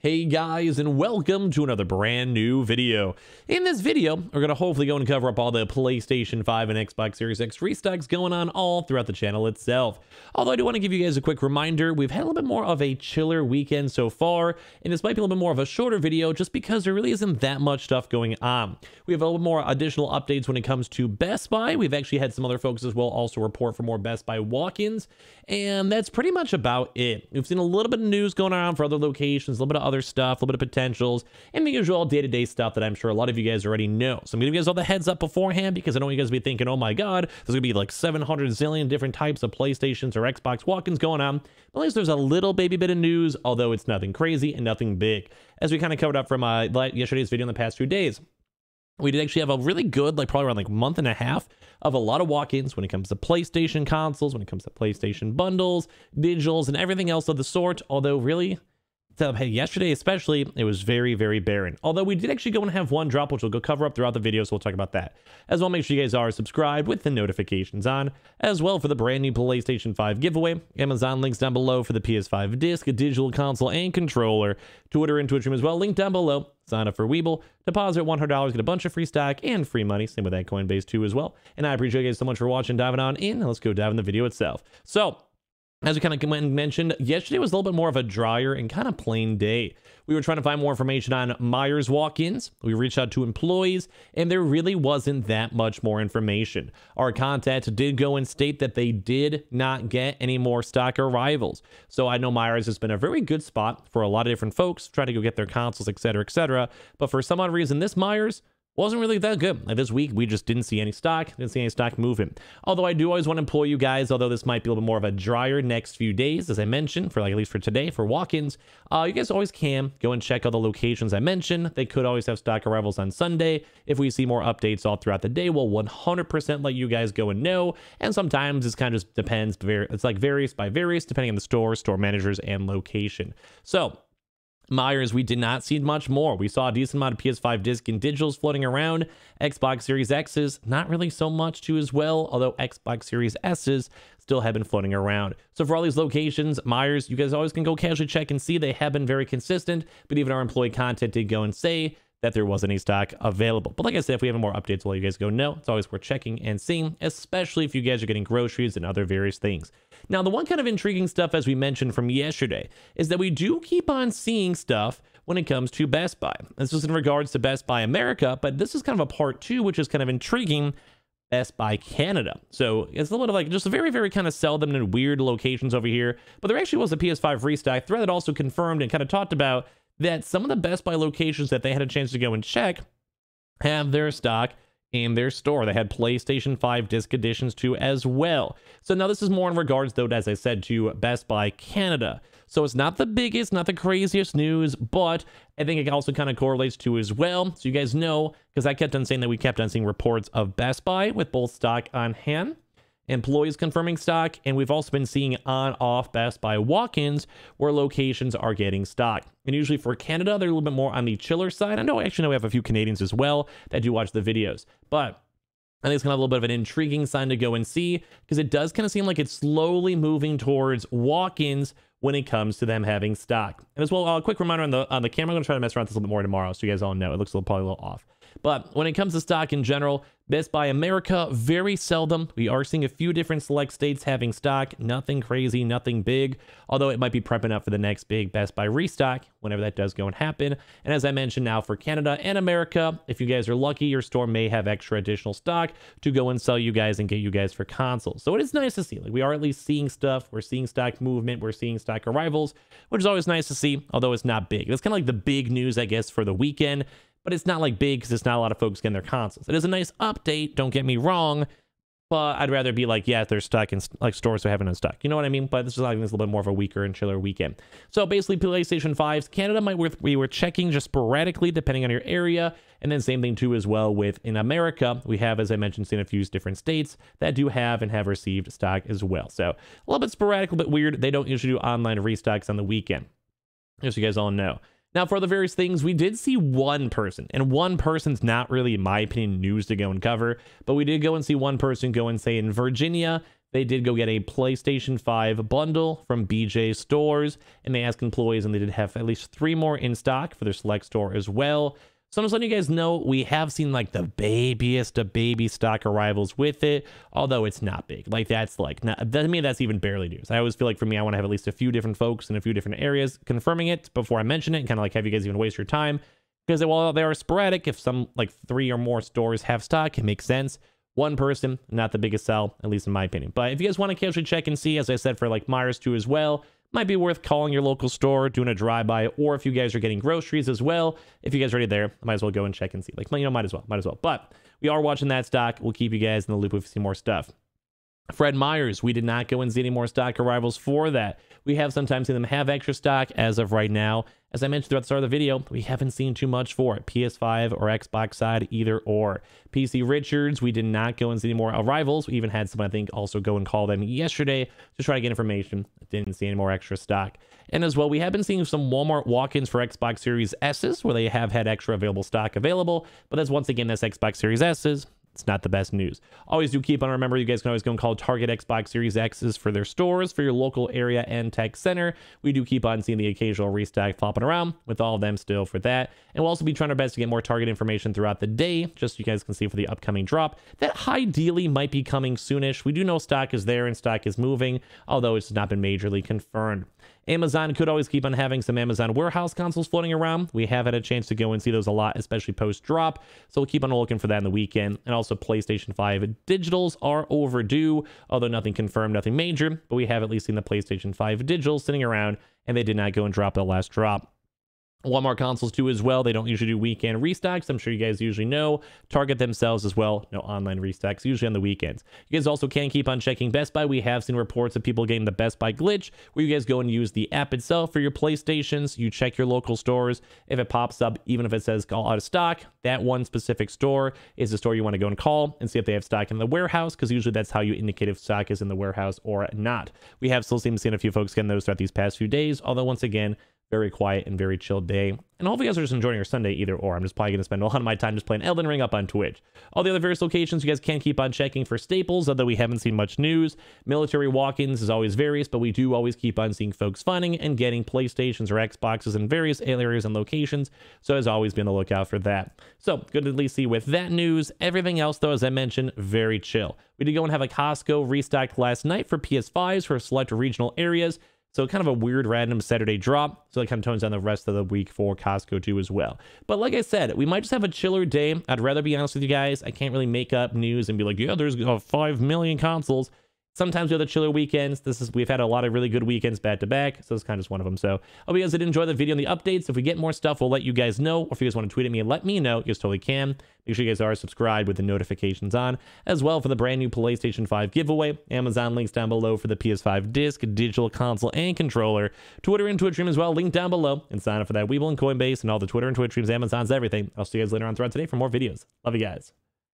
Hey guys and welcome to another brand new video. In this video, we're going to hopefully go and cover up all the PlayStation 5 and Xbox Series X restocks going on all throughout the channel itself. Although I do want to give you guys a quick reminder, we've had a little bit more of a chiller weekend so far, and this might be a little bit more of a shorter video just because there really isn't that much stuff going on. We have a little more additional updates when it comes to Best Buy. We've actually had some other folks as well also report for more Best Buy walk-ins, and that's pretty much about it. We've seen a little bit of news going around for other locations, a little bit of other stuff, a little bit of potentials, and the usual day-to-day -day stuff that I'm sure a lot of you guys already know. So I'm gonna give you guys all the heads up beforehand because I know you guys be thinking, oh my god, there's gonna be like 700 zillion different types of PlayStations or Xbox walk-ins going on. But at least there's a little baby bit of news, although it's nothing crazy and nothing big, as we kind of covered up from uh, yesterday's video in the past few days we did actually have a really good like probably around like month and a half of a lot of walk-ins when it comes to playstation consoles when it comes to playstation bundles digitals and everything else of the sort although really so um, yesterday, especially, it was very, very barren. Although we did actually go and have one drop, which we'll go cover up throughout the video, so we'll talk about that. As well, make sure you guys are subscribed with the notifications on, as well for the brand new PlayStation 5 giveaway, Amazon links down below for the PS5 disc, digital console, and controller, Twitter and Twitch stream as well, link down below. Sign up for Weeble, deposit $100, get a bunch of free stock and free money. Same with that Coinbase too as well. And I appreciate you guys so much for watching, diving on in. Let's go dive in the video itself. So as we kind of mentioned, yesterday was a little bit more of a drier and kind of plain day. We were trying to find more information on Myers walk-ins. We reached out to employees, and there really wasn't that much more information. Our contact did go and state that they did not get any more stock arrivals. So I know Myers has been a very good spot for a lot of different folks trying to go get their consoles, etc., etc. But for some odd reason, this Myers wasn't really that good. Like this week, we just didn't see any stock, didn't see any stock movement. Although I do always want to employ you guys, although this might be a little bit more of a drier next few days, as I mentioned, for like at least for today, for walk-ins, uh, you guys always can go and check out the locations I mentioned. They could always have stock arrivals on Sunday. If we see more updates all throughout the day, we'll 100% let you guys go and know. And sometimes it's kind of just depends. It's like varies by varies, depending on the store, store managers, and location. So Myers, we did not see much more. We saw a decent amount of PS5 disc and digitals floating around. Xbox Series X's, not really so much to as well, although Xbox Series S's still have been floating around. So for all these locations, Myers, you guys always can go casually check and see they have been very consistent, but even our employee content did go and say that there was any stock available. But like I said, if we have more updates, while you guys go no, It's always worth checking and seeing, especially if you guys are getting groceries and other various things. Now, the one kind of intriguing stuff, as we mentioned from yesterday, is that we do keep on seeing stuff when it comes to Best Buy. This was in regards to Best Buy America, but this is kind of a part two, which is kind of intriguing Best Buy Canada. So it's a little bit of like just very, very kind of seldom and weird locations over here. But there actually was a PS5 restock thread that also confirmed and kind of talked about that some of the Best Buy locations that they had a chance to go and check have their stock in their store. They had PlayStation 5 disc editions too as well. So now this is more in regards though, as I said, to Best Buy Canada. So it's not the biggest, not the craziest news, but I think it also kind of correlates to as well. So you guys know, because I kept on saying that we kept on seeing reports of Best Buy with both stock on hand employees confirming stock, and we've also been seeing on-off Best Buy walk-ins where locations are getting stock. And usually for Canada, they're a little bit more on the chiller side. I know, actually, know we have a few Canadians as well that do watch the videos, but I think it's kind of a little bit of an intriguing sign to go and see because it does kind of seem like it's slowly moving towards walk-ins when it comes to them having stock. And as well, a uh, quick reminder on the on the camera, I'm going to try to mess around with this a little bit more tomorrow so you guys all know. It looks a little, probably a little off. But when it comes to stock in general, Best Buy America, very seldom. We are seeing a few different select states having stock. Nothing crazy, nothing big. Although it might be prepping up for the next big Best Buy restock whenever that does go and happen. And as I mentioned now for Canada and America, if you guys are lucky, your store may have extra additional stock to go and sell you guys and get you guys for consoles. So it is nice to see. Like we are at least seeing stuff. We're seeing stock movement. We're seeing stock arrivals, which is always nice to see, although it's not big. That's kind of like the big news, I guess, for the weekend but it's not like big because it's not a lot of folks getting their consoles. It is a nice update, don't get me wrong, but I'd rather be like, yeah, they're stuck in like stores are having them stuck. You know what I mean? But this is like this a little bit more of a weaker and chiller weekend. So basically, PlayStation 5s, Canada might worth we were checking just sporadically depending on your area. And then same thing too as well with in America. We have, as I mentioned, seen a few different states that do have and have received stock as well. So a little bit sporadic, a little bit weird. They don't usually do online restocks on the weekend, as you guys all know. Now, for the various things, we did see one person, and one person's not really, in my opinion, news to go and cover, but we did go and see one person go and say in Virginia, they did go get a PlayStation 5 bundle from BJ stores, and they asked employees, and they did have at least three more in stock for their select store as well. So I'm just letting you guys know we have seen like the babyest of baby stock arrivals with it, although it's not big. Like that's like, not, I mean, that's even barely news. I always feel like for me, I want to have at least a few different folks in a few different areas confirming it before I mention it and kind of like have you guys even waste your time. Because while they are sporadic, if some like three or more stores have stock, it makes sense. One person, not the biggest sell, at least in my opinion. But if you guys want to casually check and see, as I said, for like Myers 2 as well, might be worth calling your local store, doing a drive-by, or if you guys are getting groceries as well, if you guys are already there, might as well go and check and see. Like, you know, might as well, might as well. But we are watching that stock. We'll keep you guys in the loop if we see more stuff. Fred Myers, we did not go and see any more stock arrivals for that. We have sometimes seen them have extra stock as of right now. As I mentioned throughout the start of the video, we haven't seen too much for it. PS5 or Xbox side, either or. PC Richards, we did not go and see any more arrivals. We even had someone, I think, also go and call them yesterday to try to get information. Didn't see any more extra stock. And as well, we have been seeing some Walmart walk-ins for Xbox Series S's where they have had extra available stock available. But that's once again, that's Xbox Series S's it's not the best news. Always do keep on remember you guys can always go and call Target Xbox Series X's for their stores, for your local area and tech center. We do keep on seeing the occasional restock flopping around with all of them still for that. And we'll also be trying our best to get more Target information throughout the day, just so you guys can see for the upcoming drop. That high dealy might be coming soonish. We do know stock is there and stock is moving, although it's not been majorly confirmed. Amazon could always keep on having some Amazon warehouse consoles floating around. We have had a chance to go and see those a lot, especially post drop. So we'll keep on looking for that in the weekend. And also PlayStation 5 digitals are overdue, although nothing confirmed, nothing major. But we have at least seen the PlayStation 5 digitals sitting around and they did not go and drop the last drop. Walmart consoles do as well. They don't usually do weekend restocks. I'm sure you guys usually know. Target themselves as well. No online restocks, usually on the weekends. You guys also can keep on checking Best Buy. We have seen reports of people getting the Best Buy glitch where you guys go and use the app itself for your PlayStations. You check your local stores. If it pops up, even if it says call out of stock, that one specific store is the store you want to go and call and see if they have stock in the warehouse because usually that's how you indicate if stock is in the warehouse or not. We have still seen a few folks getting those throughout these past few days, although once again, very quiet and very chill day. And hopefully you guys are just enjoying your Sunday either or. I'm just probably going to spend a lot of my time just playing Elden Ring up on Twitch. All the other various locations you guys can keep on checking for staples, although we haven't seen much news. Military walk-ins is always various, but we do always keep on seeing folks finding and getting PlayStations or Xboxes in various areas and locations. So as always, be on the lookout for that. So good to at least see with that news. Everything else, though, as I mentioned, very chill. We did go and have a Costco restocked last night for PS5s for select regional areas. So kind of a weird random Saturday drop. So that kind of tones down the rest of the week for Costco too as well. But like I said, we might just have a chiller day. I'd rather be honest with you guys. I can't really make up news and be like, yeah, there's uh, 5 million consoles. Sometimes we have the chiller weekends. This is we've had a lot of really good weekends back to back, so it's kind of just one of them. So hope you guys did enjoy the video and the updates. If we get more stuff, we'll let you guys know. Or if you guys want to tweet at me and let me know, you guys totally can. Make sure you guys are subscribed with the notifications on, as well for the brand new PlayStation 5 giveaway. Amazon links down below for the PS5 disc, digital console, and controller. Twitter and Twitch stream as well, Link down below. And sign up for that Weeble and Coinbase and all the Twitter and Twitch streams, Amazon's, everything. I'll see you guys later on throughout today for more videos. Love you guys.